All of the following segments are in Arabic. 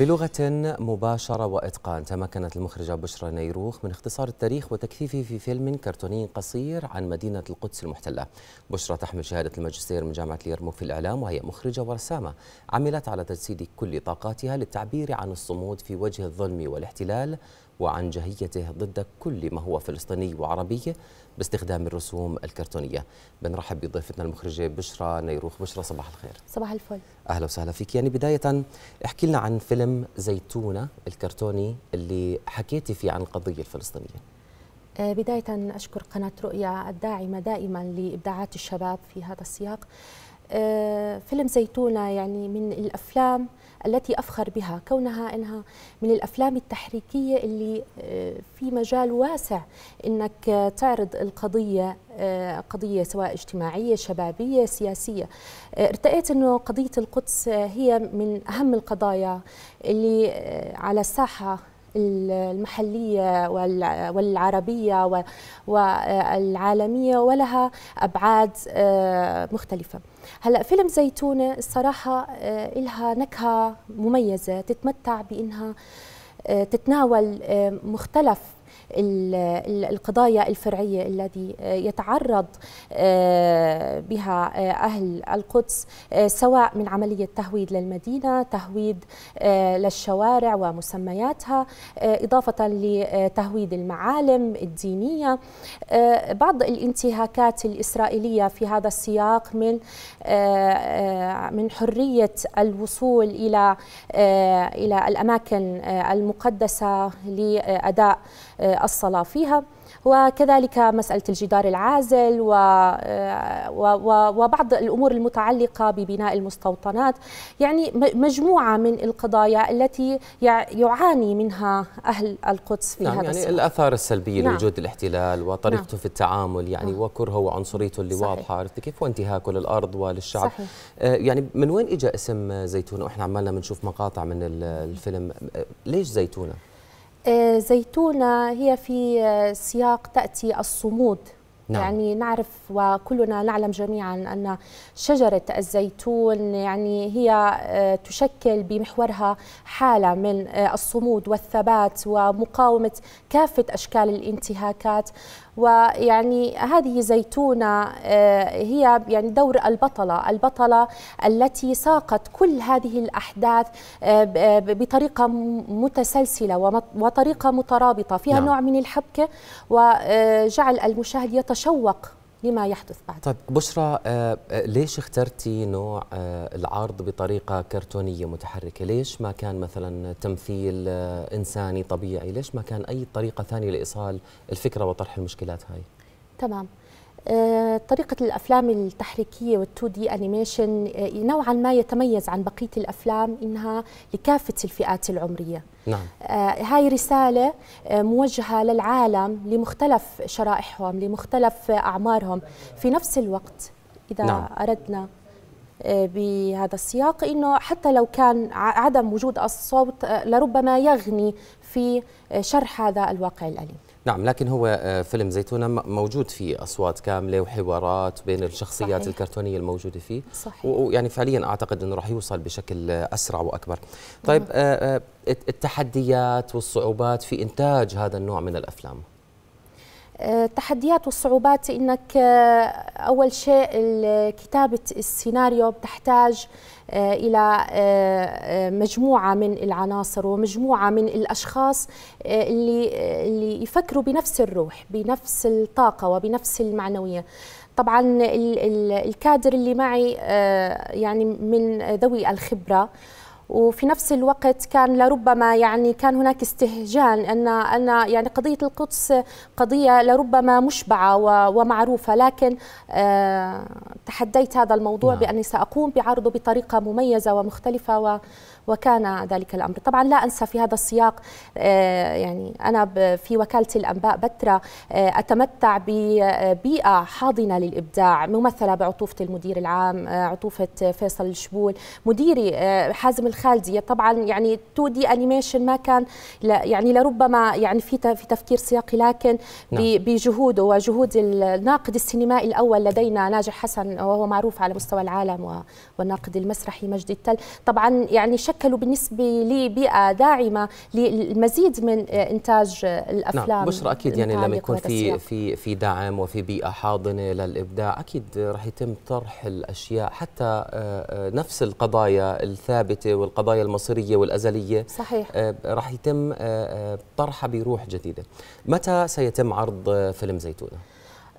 بلغة مباشرة وإتقان تمكنت المخرجة بشرى نيروخ من اختصار التاريخ وتكثيفه في فيلم كرتوني قصير عن مدينة القدس المحتلة بشرى تحمل شهادة الماجستير من جامعة اليرموك في الإعلام وهي مخرجة ورسامة عملت على تجسيد كل طاقاتها للتعبير عن الصمود في وجه الظلم والاحتلال وعن جهيته ضد كل ما هو فلسطيني وعربي باستخدام الرسوم الكرتونيه بنرحب بضيفتنا المخرجه بشرى نيروخ بشرى صباح الخير صباح الفل اهلا وسهلا فيك يعني بدايه احكي لنا عن فيلم زيتونه الكرتوني اللي حكيتي فيه عن القضيه الفلسطينيه آه، بداية أشكر قناة رؤيا الداعمة دائما لإبداعات الشباب في هذا السياق آه، فيلم زيتونة يعني من الأفلام التي أفخر بها كونها أنها من الأفلام التحريكية اللي آه، في مجال واسع أنك تعرض القضية آه، قضية سواء اجتماعية شبابية سياسية ارتأيت أنه قضية القدس هي من أهم القضايا اللي على الساحة المحلية والعربية والعالمية ولها أبعاد آه، مختلفة هلا فيلم زيتونة الصراحة آه، لها نكهة مميزة تتمتع بأنها آه، تتناول مختلف القضايا الفرعية التي آه، يتعرض آه، بها آه، أهل القدس سواء من عملية تهويد للمدينة تهويد للشوارع ومسمياتها إضافة لتهويد المعالم الدينية بعض الانتهاكات الإسرائيلية في هذا السياق من من حرية الوصول إلى آه، إلى الأماكن آه، المقدسة لأداء آه، الصلاة فيها وكذلك مسألة الجدار العازل آه، و... و... وبعض الأمور المتعلقة ببناء المستوطنات يعني مجموعة من القضايا التي يعاني منها أهل القدس في نعم هذا يعني الأثار السلبية نعم. لوجود الاحتلال وطريقته نعم. في التعامل يعني نعم. وكرهه وعنصريته اللي صحيح. واضحة عرفت كيف وانتهاكه للأرض وللشعب صحيح. آه، يعني من وين إجا اسم زيتونة وإحنا عمالنا بنشوف مقاطع من الفيلم آه، ليش زيتونة؟ آه، زيتونة هي في آه، سياق تأتي الصمود نعم. يعني نعرف وكلنا نعلم جميعا أن شجرة الزيتون يعني هي آه، تشكل بمحورها حالة من آه، الصمود والثبات ومقاومة كافة أشكال الانتهاكات ويعني هذه زيتونة آه، هي يعني دور البطلة البطلة التي ساقت كل هذه الأحداث بطريقة متسلسلة وطريقة مترابطة فيها نعم. نوع من الحبكة وجعل المشاهد يتشارك تتشوق لما يحدث بعد طيب بشرى آه، آه، ليش اخترتي نوع آه، العرض بطريقة كرتونية متحركة ليش ما كان مثلا تمثيل إنساني طبيعي ليش ما كان أي طريقة ثانية لإيصال الفكرة وطرح المشكلات هاي تمام آه، طريقة الأفلام التحريكية والتو دي أنيميشن آه، نوعا ما يتميز عن بقية الأفلام إنها لكافة الفئات العمرية نعم. آه، هاي رسالة موجهة للعالم لمختلف شرائحهم لمختلف أعمارهم في نفس الوقت إذا نعم. أردنا بهذا السياق انه حتى لو كان عدم وجود الصوت لربما يغني في شرح هذا الواقع الاليم نعم لكن هو آه، فيلم زيتونة موجود فيه أصوات كاملة وحوارات بين الشخصيات صحيح. الكرتونية الموجودة فيه صحيح. ويعني فعليا أعتقد أنه راح يوصل بشكل آه، أسرع وأكبر طيب نعم. آه، التحديات والصعوبات في إنتاج هذا النوع من الأفلام التحديات والصعوبات انك آه، اول شيء كتابه السيناريو بتحتاج آه، الى آه، مجموعه من العناصر ومجموعه من الاشخاص اللي اللي يفكروا بنفس الروح بنفس الطاقه وبنفس المعنويه طبعا الكادر اللي معي يعني من ذوي الخبره وفي نفس الوقت كان لربما يعني كان هناك استهجان ان ان يعني قضيه القدس قضيه لربما مشبعه ومعروفه لكن آه، تحديت هذا الموضوع نعم. باني ساقوم بعرضه بطريقه مميزه ومختلفه و وكان ذلك الأمر طبعا لا أنسى في هذا السياق آه، يعني أنا في وكالة الأنباء بترا آه، أتمتع ببيئة حاضنة للإبداع ممثلة بعطوفة المدير العام آه، عطوفة فيصل الشبول مديري حازم الخالدي طبعا يعني 2 دي أنيميشن ما كان يعني لربما يعني في في تفكير سياقي لكن نعم. بجهوده وجهود الناقد السينمائي الأول لدينا ناجح حسن وهو معروف على مستوى العالم والناقد المسرحي مجدي التل طبعا يعني شكل شكلوا بالنسبه لي بيئه داعمه للمزيد من آه، انتاج الافلام نعم بشرى اكيد يعني لما يكون في في في دعم وفي بيئه حاضنه للابداع اكيد راح يتم طرح الاشياء حتى آه، آه، نفس القضايا الثابته والقضايا المصيريه والازليه صحيح راح يتم طرحها بروح جديده متى سيتم عرض فيلم زيتونه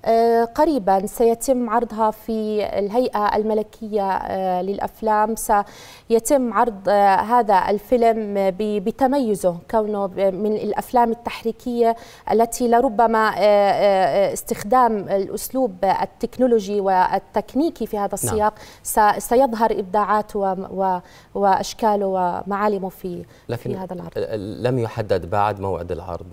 آه، قريبا سيتم عرضها في الهيئة الملكية آه، للأفلام سيتم عرض آه، هذا الفيلم بتميزه كونه من الأفلام التحريكية التي لربما استخدام الأسلوب التكنولوجي والتكنيكي في هذا نعم. السياق نعم. سيظهر إبداعاته وأشكاله ومعالمه في, في هذا العرض لم يحدد بعد موعد العرض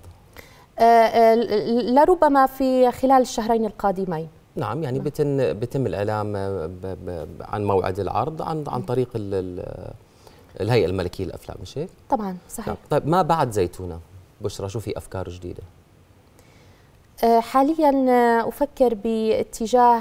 آه، آه، لربما في خلال الشهرين القادمين نعم يعني بتن بتم الاعلام عن موعد العرض عن عن طريق الهيئه الملكيه للافلام مش هيك؟ طبعا صحيح نعم. طيب ما بعد زيتونه بشرى شو في افكار جديده؟ آه، حاليا افكر باتجاه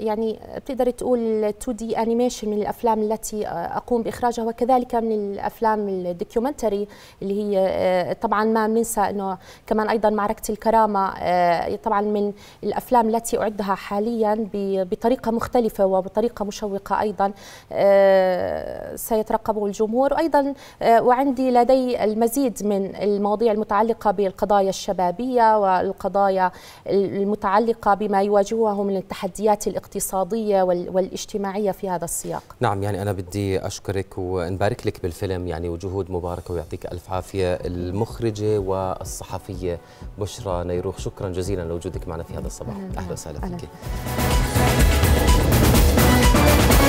يعني بتقدر تقول 2 دي انيميشن من الافلام التي اقوم باخراجها وكذلك من الافلام الدوكيومنتري اللي هي آه، طبعا ما بننسى انه كمان ايضا معركه الكرامه آه، طبعا من الافلام التي اعدها حاليا بطريقه مختلفه وبطريقه مشوقه ايضا آه، سيترقبه الجمهور وايضا وعندي لدي المزيد من المواضيع المتعلقه بالقضايا الشبابيه والقضايا المتعلقه بما يواجهه من التحديات الاقتصاديه الاقتصادية والاجتماعية في هذا السياق نعم يعني أنا بدي أشكرك ونبارك لك بالفيلم يعني وجهود مباركة ويعطيك ألف عافية المخرجة والصحفية بشرى نيروخ شكرا جزيلا لوجودك معنا في هذا الصباح أهلا وسهلا فيك